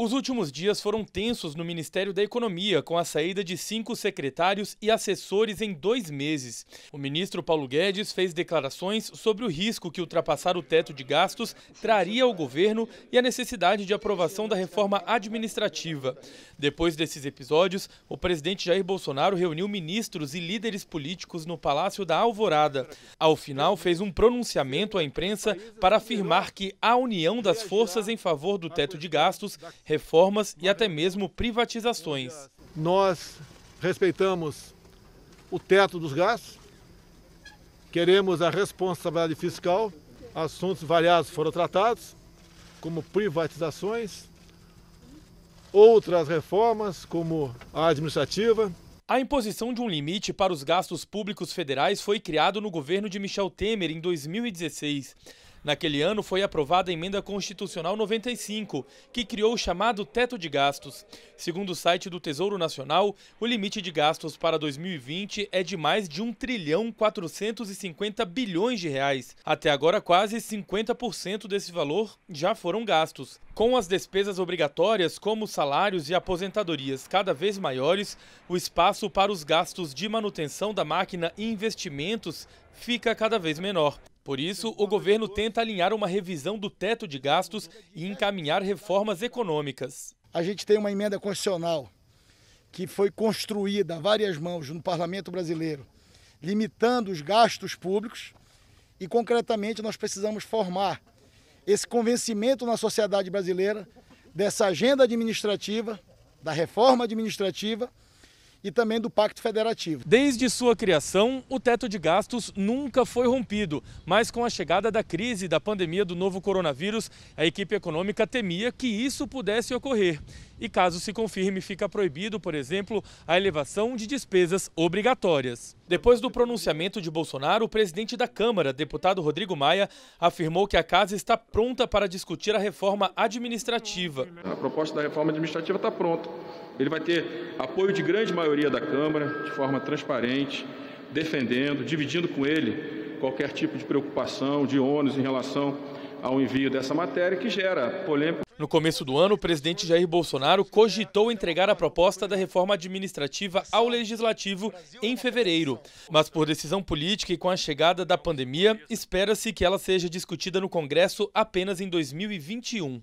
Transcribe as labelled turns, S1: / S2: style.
S1: Os últimos dias foram tensos no Ministério da Economia, com a saída de cinco secretários e assessores em dois meses. O ministro Paulo Guedes fez declarações sobre o risco que ultrapassar o teto de gastos traria ao governo e a necessidade de aprovação da reforma administrativa. Depois desses episódios, o presidente Jair Bolsonaro reuniu ministros e líderes políticos no Palácio da Alvorada. Ao final, fez um pronunciamento à imprensa para afirmar que a união das forças em favor do teto de gastos
S2: reformas e até mesmo privatizações. Nós respeitamos o teto dos gastos, queremos a responsabilidade fiscal, assuntos variados foram tratados, como privatizações, outras reformas, como a administrativa. A
S1: imposição de um limite para os gastos públicos federais foi criado no governo de Michel Temer em 2016. Naquele ano foi aprovada a Emenda Constitucional 95, que criou o chamado teto de gastos. Segundo o site do Tesouro Nacional, o limite de gastos para 2020 é de mais de 1 trilhão 450 bilhões de reais. Até agora, quase 50% desse valor já foram gastos. Com as despesas obrigatórias, como salários e aposentadorias cada vez maiores, o espaço para os gastos de manutenção da máquina e investimentos fica cada vez menor. Por isso, o governo tenta alinhar uma revisão do teto de gastos e encaminhar reformas
S3: econômicas. A gente tem uma emenda constitucional que foi construída a várias mãos no parlamento brasileiro, limitando os gastos públicos e, concretamente, nós precisamos formar esse convencimento na sociedade brasileira dessa agenda administrativa, da reforma administrativa e também do Pacto Federativo.
S1: Desde sua criação, o teto de gastos nunca foi rompido, mas com a chegada da crise da pandemia do novo coronavírus, a equipe econômica temia que isso pudesse ocorrer. E caso se confirme, fica proibido, por exemplo, a elevação de despesas obrigatórias. Depois do pronunciamento de Bolsonaro, o presidente da Câmara, deputado Rodrigo Maia, afirmou que a casa está pronta para discutir a reforma administrativa. A proposta da reforma administrativa está pronta. Ele vai ter apoio de grande maioria da Câmara, de forma transparente, defendendo, dividindo com ele qualquer tipo de preocupação, de ônus em relação ao envio dessa matéria que gera polêmica. No começo do ano, o presidente Jair Bolsonaro cogitou entregar a proposta da reforma administrativa ao legislativo em fevereiro. Mas, por decisão política e com a chegada da pandemia, espera-se que ela seja discutida no Congresso apenas em 2021.